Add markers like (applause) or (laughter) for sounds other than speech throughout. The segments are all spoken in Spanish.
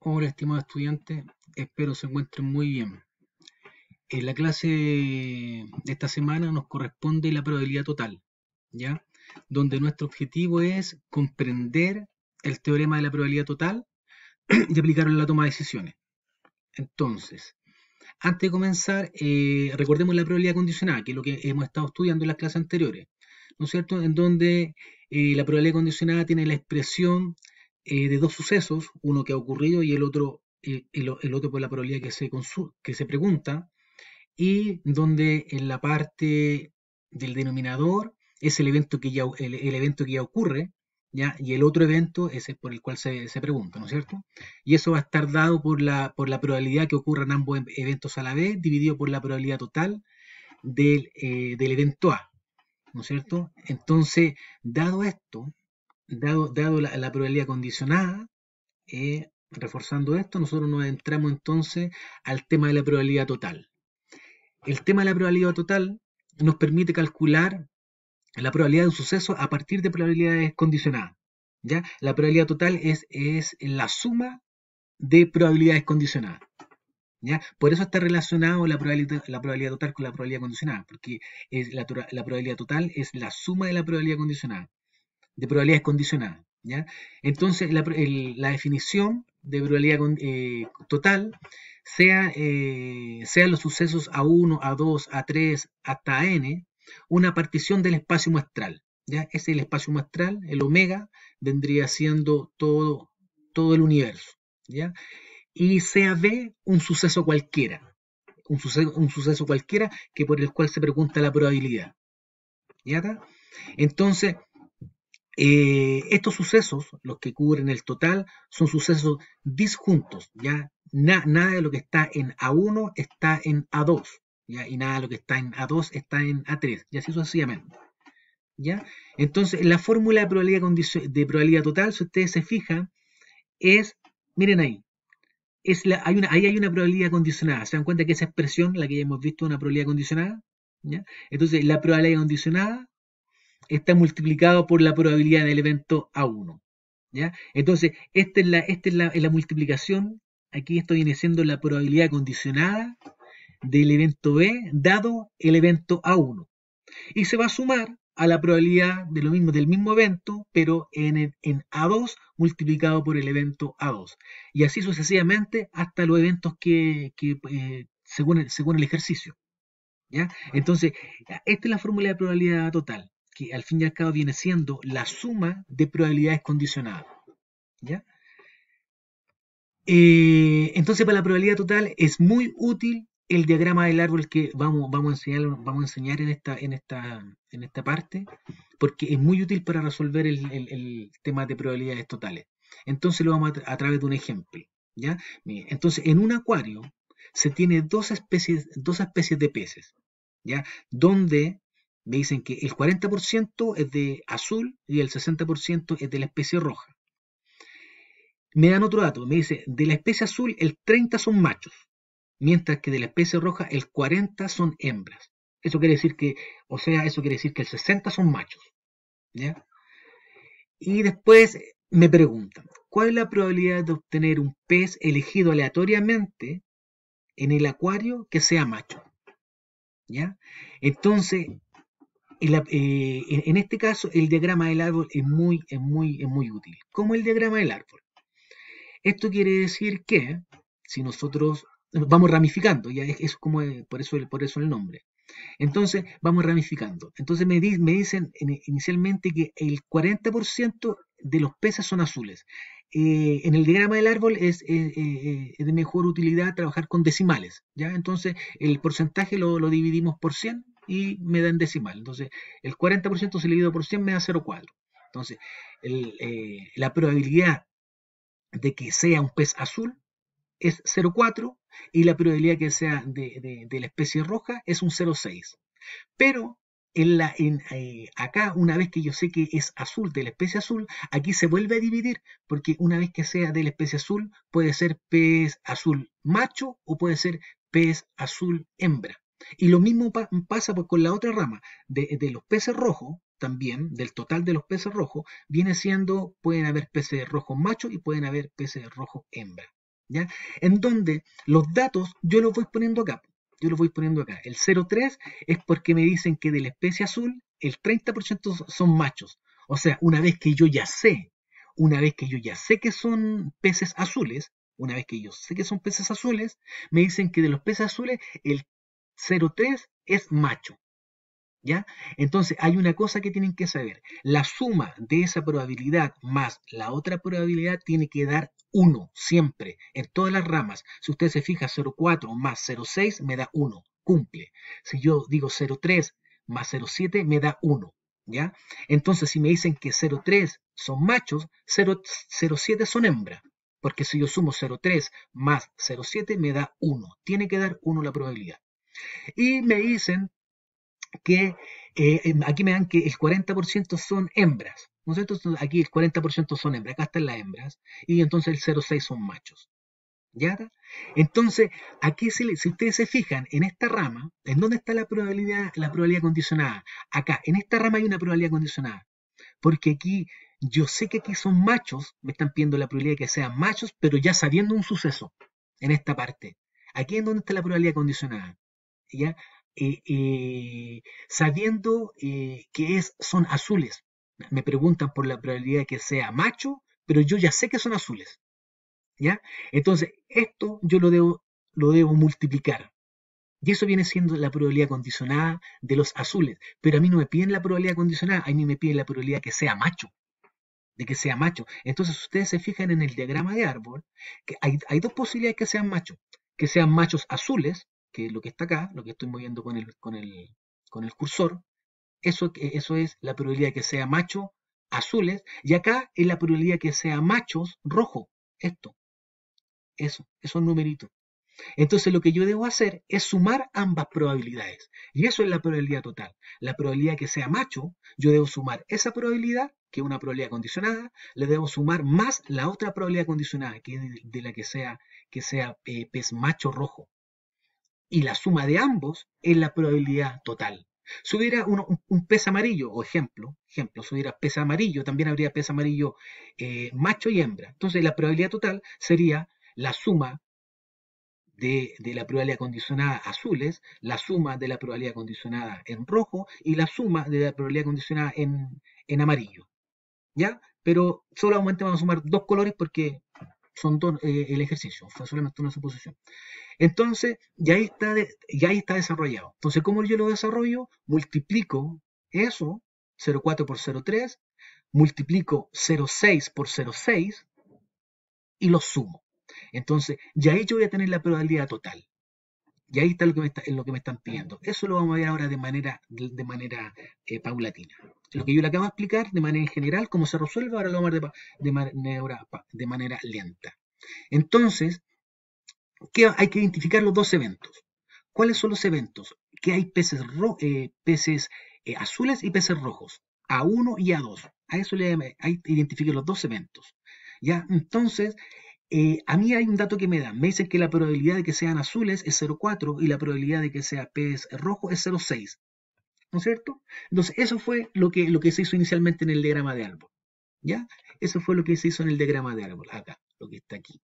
Hola, estimados estudiantes, espero se encuentren muy bien. En eh, la clase de esta semana nos corresponde la probabilidad total, ¿ya? Donde nuestro objetivo es comprender el teorema de la probabilidad total (clears throat) y aplicarlo en la toma de decisiones. Entonces, antes de comenzar, eh, recordemos la probabilidad condicionada, que es lo que hemos estado estudiando en las clases anteriores, ¿no es cierto? En donde eh, la probabilidad condicionada tiene la expresión eh, de dos sucesos, uno que ha ocurrido y el otro, eh, el, otro por la probabilidad que se, que se pregunta, y donde en la parte del denominador es el evento que ya, el, evento que ya ocurre, ¿ya? y el otro evento es el por el cual se, pregunta, ¿no es cierto? Y eso va a estar dado por la, por la probabilidad que ocurran ambos eventos a la vez, dividido por la probabilidad total del, eh, del evento A, ¿no es cierto? Entonces, dado esto, dado, la, probabilidad condicionada, eh, reforzando esto, nosotros nos entramos entonces al tema de la probabilidad total. El tema de la probabilidad total nos permite calcular la probabilidad de un suceso a partir de probabilidades condicionadas. ¿ya? La probabilidad total es, es la suma de probabilidades condicionadas. ¿Ya? Por eso está relacionado la probabilidad, la probabilidad total con la probabilidad condicionada, porque es la, la, probabilidad total es la suma de la probabilidad condicionada de probabilidades condicionadas. ¿ya? Entonces, la, definición de probabilidad eh, total sea, eh, sean los sucesos A1, A2, A3, hasta N, una partición del espacio muestral. ¿ya? Ese es el espacio muestral, el omega vendría siendo todo, todo el universo. ¿ya? Y sea B un suceso cualquiera, un suceso, un suceso cualquiera que por el cual se pregunta la probabilidad. ¿ya está? Entonces, eh, estos sucesos, los que cubren el total, son sucesos disjuntos, ¿ya? nada de lo que está en A1 está en A2, ¿ya? Y nada de lo que está en A2 está en A3, y así sucesivamente, ¿ya? Entonces, la fórmula de probabilidad, de probabilidad total, si ustedes se fijan, es, miren ahí, es la, hay una, ahí hay una probabilidad condicionada. ¿Se dan cuenta que esa expresión, la que ya hemos visto, es una probabilidad condicionada? ¿Ya? Entonces, la probabilidad condicionada está multiplicado por la probabilidad del evento A1. ¿ya? Entonces, esta es, la, multiplicación, aquí estoy viene siendo la probabilidad condicionada del evento B dado el evento A1. Y se va a sumar a la probabilidad de lo mismo, del mismo evento, pero en, en A2 multiplicado por el evento A2. Y así sucesivamente hasta los eventos que, eh, según, el, según el ejercicio. ¿ya? Entonces, esta es la fórmula de probabilidad total que al fin y al cabo viene siendo la suma de probabilidades condicionadas. ¿ya? Eh, entonces, para la probabilidad total es muy útil el diagrama del árbol que vamos, vamos, a, enseñar, vamos a enseñar en esta, en, esta, en esta parte, porque es muy útil para resolver el, tema de probabilidades totales. Entonces lo vamos a, a través de un ejemplo. ¿ya? entonces, en un acuario se tiene dos especies, dos especies de peces, ¿ya? donde me dicen que el 40% es de azul y el 60% es de la especie roja. Me dan otro dato, me dice, de la especie azul el 30 son machos, mientras que de la especie roja el 40 son hembras. Eso quiere decir que, o sea, eso quiere decir que el 60 son machos. ¿ya? Y después me preguntan, ¿cuál es la probabilidad de obtener un pez elegido aleatoriamente en el acuario que sea macho? ¿Ya? Entonces, eh, en, este caso, el diagrama del árbol es muy, es muy, es muy útil. ¿Cómo el diagrama del árbol? Esto quiere decir que si nosotros vamos ramificando, ya es, como eh, por eso, el, por eso el nombre. Entonces, vamos ramificando. Entonces me, me dicen inicialmente que el 40% de los peces son azules. Eh, en el diagrama del árbol es, de mejor utilidad trabajar con decimales, ¿ya? Entonces el porcentaje lo, lo dividimos por 100 y me da en decimal. Entonces, el 40% se divide por 100 me da 0,4. Entonces, eh, la probabilidad de que sea un pez azul es 0,4 y la probabilidad de que sea de, la especie roja es un 0,6. Pero en la, en, eh, acá, una vez que yo sé que es azul de la especie azul, aquí se vuelve a dividir porque una vez que sea de la especie azul, puede ser pez azul macho o puede ser pez azul hembra. Y lo mismo pasa pues con la otra rama de, los peces rojos, también, del total de los peces rojos, viene siendo, pueden haber peces rojos machos y pueden haber peces rojos hembra. ¿ya? En donde los datos yo los voy poniendo acá. Yo los voy poniendo acá. El 0,3 es porque me dicen que de la especie azul el 30% son machos. O sea, una vez que yo ya sé, una vez que yo ya sé que son peces azules, una vez que yo sé que son peces azules, me dicen que de los peces azules el 03 es macho. ¿Ya? Entonces hay una cosa que tienen que saber. La suma de esa probabilidad más la otra probabilidad tiene que dar 1 siempre, en todas las ramas. Si usted se fija 0,4 más 0,6 me da 1, cumple. Si yo digo 0,3 más 0,7 me da 1. ¿Ya? Entonces, si me dicen que 0,3 son machos, 0,7 son hembra. Porque si yo sumo 0,3 más 0,7 me da 1. Tiene que dar 1 la probabilidad. Y me dicen que eh, aquí me dan que el 40% son hembras. ¿no es cierto? Aquí el 40% son hembras, acá están las hembras, y entonces el 0,6 son machos. ¿Ya? Entonces, aquí si ustedes se fijan en esta rama, ¿en dónde está la probabilidad, la probabilidad condicionada? Acá, en esta rama hay una probabilidad condicionada. Porque aquí, yo sé que aquí son machos, me están pidiendo la probabilidad de que sean machos, pero ya sabiendo un suceso en esta parte. Aquí en donde está la probabilidad condicionada. ¿ya? Eh, eh, sabiendo eh, que es, son azules. Me preguntan por la probabilidad de que sea macho, pero yo ya sé que son azules. ¿ya? Entonces, esto yo lo debo, lo debo multiplicar. Y eso viene siendo la probabilidad condicionada de los azules. Pero a mí no me piden la probabilidad condicionada, a mí me piden la probabilidad de que sea macho. De que sea macho. Entonces, ustedes se fijan en el diagrama de árbol, que hay, hay dos posibilidades que sean machos. Que sean machos azules que lo que está acá, lo que estoy moviendo con el, cursor, eso, eso es la probabilidad de que sea macho azules, y acá es la probabilidad que sea machos rojo, esto, eso, esos numeritos. Entonces lo que yo debo hacer es sumar ambas probabilidades. Y eso es la probabilidad total. La probabilidad que sea macho, yo debo sumar esa probabilidad, que es una probabilidad condicionada, le debo sumar más la otra probabilidad condicionada, que es de la que sea, que sea eh, pez macho rojo y la suma de ambos es la probabilidad total. Si hubiera un, pez amarillo, o ejemplo, ejemplo, si hubiera pez amarillo, también habría pez amarillo eh, macho y hembra. Entonces la probabilidad total sería la suma de, la probabilidad condicionada azules, la suma de la probabilidad condicionada en rojo y la suma de la probabilidad condicionada en, en amarillo. ¿Ya? Pero solamente vamos a sumar dos colores porque son dos, eh, el ejercicio, fue solamente una suposición. Entonces, ya está ya ahí está desarrollado. Entonces, ¿cómo yo lo desarrollo? Multiplico eso, 0,4 por 0,3, multiplico 0,6 por 0,6 y lo sumo. Entonces, ya ahí yo voy a tener la probabilidad total. Y ahí está lo que me, están pidiendo. Eso lo vamos a ver ahora de manera, eh, paulatina. Lo que yo le acabo de explicar de manera en general, cómo se resuelve, ahora lo vamos a ver de, manera, lenta. Entonces, hay que identificar los dos eventos. ¿Cuáles son los eventos? Que hay peces, eh, eh, azules y peces rojos, a uno y a dos. A eso le los dos eventos. ¿ya? Entonces, eh, a mí hay un dato que me da, Me dicen que la probabilidad de que sean azules es 0,4 y la probabilidad de que sea pez rojo es 0,6. ¿No es cierto? Entonces, eso fue lo que, lo que se hizo inicialmente en el diagrama de árbol. ¿Ya? Eso fue lo que se hizo en el diagrama de árbol. Acá, lo que está aquí.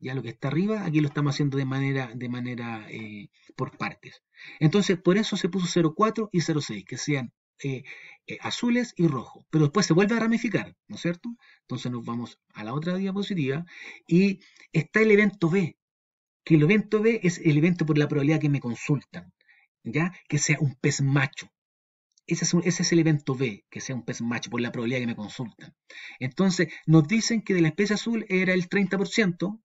Ya lo que está arriba, aquí lo estamos haciendo de manera, de manera eh, por partes. Entonces, por eso se puso 0,4 y 0,6, que sean eh, eh, azules y rojos, pero después se vuelve a ramificar, ¿no es cierto? Entonces nos vamos a la otra diapositiva y está el evento B, que el evento B es el evento por la probabilidad que me consultan, ¿ya? Que sea un pez macho. Ese es, ese es el evento B, que sea un pez macho, por la probabilidad que me consultan. Entonces, nos dicen que de la especie azul era el 30%,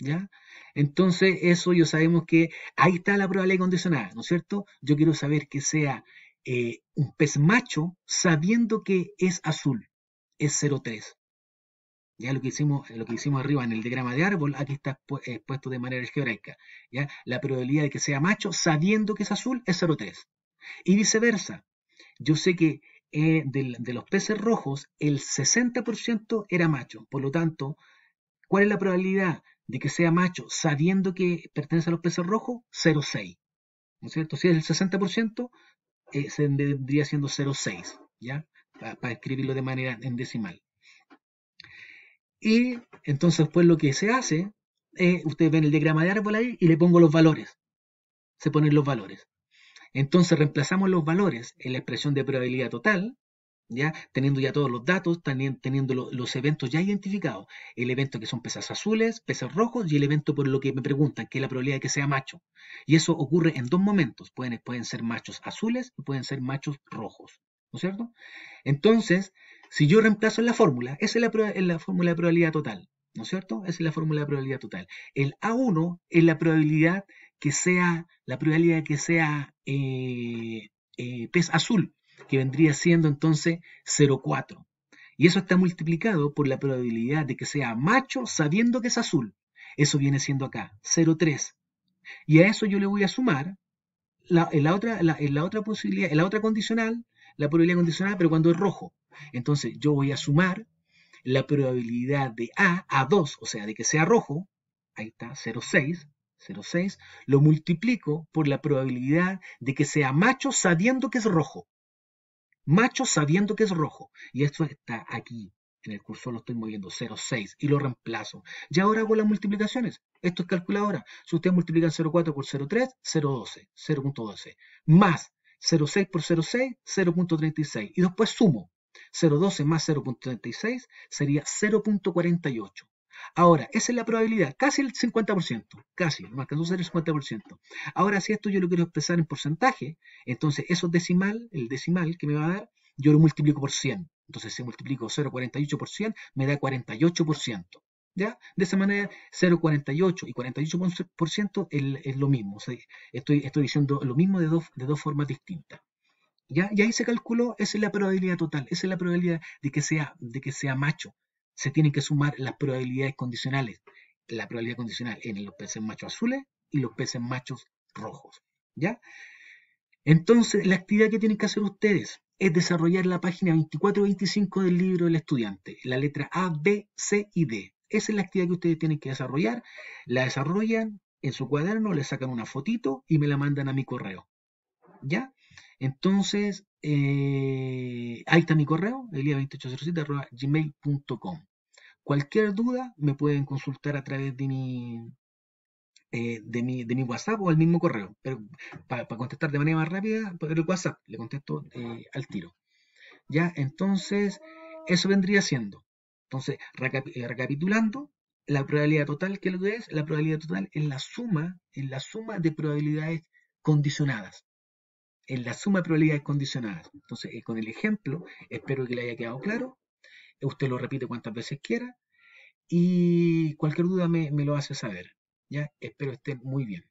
¿ya? Entonces, eso yo sabemos que ahí está la probabilidad condicionada, ¿no es cierto? Yo quiero saber que sea eh, un pez macho sabiendo que es azul, es 0,3. Ya lo que, hicimos, lo que hicimos arriba en el diagrama de árbol, aquí está eh, expuesto de manera algebraica. ¿ya? La probabilidad de que sea macho sabiendo que es azul es 0,3. Y viceversa. Yo sé que eh, de, los peces rojos el 60% era macho. Por lo tanto, ¿cuál es la probabilidad de que sea macho sabiendo que pertenece a los peces rojos? 0,6. ¿No es cierto? Si es el 60%, eh, se vendría siendo 0,6, ¿ya? Para, escribirlo de manera en decimal. Y entonces, pues lo que se hace, eh, ustedes ven el diagrama de árbol ahí y le pongo los valores. Se ponen los valores. Entonces reemplazamos los valores en la expresión de probabilidad total ¿ya? teniendo ya todos los datos, teniendo los eventos ya identificados, el evento que son pesas azules, pesas rojos y el evento por lo que me preguntan, que es la probabilidad de que sea macho. Y eso ocurre en dos momentos, pueden, pueden ser machos azules y pueden ser machos rojos, ¿no es cierto? Entonces, si yo reemplazo la fórmula, esa es la, fórmula de probabilidad total, ¿no es cierto? Esa es la fórmula de probabilidad total. El A1 es la probabilidad que sea, la probabilidad que sea eh, eh, pez azul, que vendría siendo entonces 0,4. Y eso está multiplicado por la probabilidad de que sea macho sabiendo que es azul. Eso viene siendo acá, 0,3. Y a eso yo le voy a sumar la, otra, otra posibilidad, la otra condicional, la probabilidad condicional, pero cuando es rojo. Entonces yo voy a sumar la probabilidad de A a 2, o sea, de que sea rojo, ahí está, 0,6, 0,6, lo multiplico por la probabilidad de que sea macho sabiendo que es rojo macho sabiendo que es rojo. Y esto está aquí. En el cursor lo estoy moviendo 0,6 y lo reemplazo. Y ahora hago las multiplicaciones. Esto es calculadora. Si ustedes multiplican 0,4 por 0,3, 0,12, 0,12. Más 0,6 por 0,6, 0,36. Y después sumo. 0,12 más 0,36 sería 0,48. Ahora, esa es la probabilidad, casi el 50%, casi, no alcanzó a ser el 50%. Ahora, si esto yo lo quiero expresar en porcentaje, entonces eso decimal, el decimal que me va a dar, yo lo multiplico por 100. Entonces, si multiplico 0,48 por 100, me da 48%. ¿Ya? De esa manera, 0,48 y 48% es, es lo mismo. estoy, estoy diciendo lo mismo de dos, de dos formas distintas. ¿Ya? Y ahí se calculó, esa es la probabilidad total, esa es la probabilidad de que sea, de que sea macho, se tienen que sumar las probabilidades condicionales. La probabilidad condicional en los peces machos azules y los peces machos rojos. ¿Ya? Entonces, la actividad que tienen que hacer ustedes es desarrollar la página 24 25 del libro del estudiante, la letra A, B, C y D. Esa es la actividad que ustedes tienen que desarrollar. La desarrollan en su cuaderno, le sacan una fotito y me la mandan a mi correo. ¿Ya? Entonces, eh, ahí está mi correo, elia2807.gmail.com. Cualquier duda me pueden consultar a través de mi, eh, de, mi, de mi WhatsApp o al mismo correo. Pero para, contestar de manera más rápida, por el WhatsApp le contesto eh, al tiro. Ya, entonces, eso vendría siendo. Entonces, recapitulando, la probabilidad total, ¿qué es lo que es? La probabilidad total es la suma, es la suma de probabilidades condicionadas en la suma de probabilidades condicionadas. Entonces, eh, con el ejemplo, espero que le haya quedado claro. Usted lo repite cuantas veces quiera y cualquier duda me, lo hace saber. Ya, espero esté muy bien.